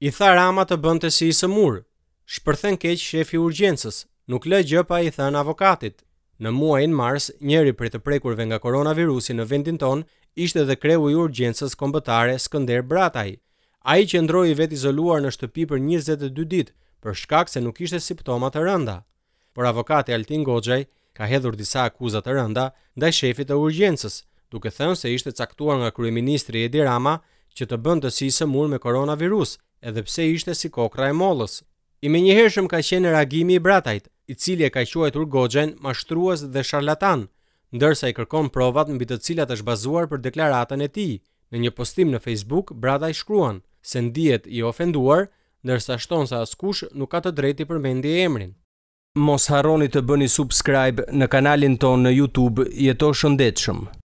I tha Rama të bënte si i sëmur. Shpërthen keq shefi i urgjencës. Nuk lë gjëpa pa i thënë avokatit. Në muajin mars, njëri për të prekurve nga koronavirusi në vendin ton ishte dhe kreu i urgjencës kombëtare Skënder Brataj. Ai qëndroi vetë izoluar në shtëpi për 22 ditë për shkak se nuk ishte simptoma të rënda. Por avokati Altin Goxhaj ka hedhur disa akuzat të rënda ndaj shefit të urgjencës, duke thënë se ishte caktuar nga kryeministri Edi Rama që të bënte si i sëmur me koronavirus, edhe pse ishte si kokra e mollës. I menjëhershëm ka qenë reagimi i bratajt, i cili e ka quajtur Goxhen mashtrues dhe sharlatan, ndërsa i kërkon provat mbi të cilat është bazuar për deklaratën e tij. Në një postim në Facebook, brataj shkruan se ndihet i ofenduar, ndërsa shton se askush nuk ka të drejtë të përmendë emrin. Mos harroni të bëni subscribe në kanalin tonë në YouTube, jeto shëndetshëm.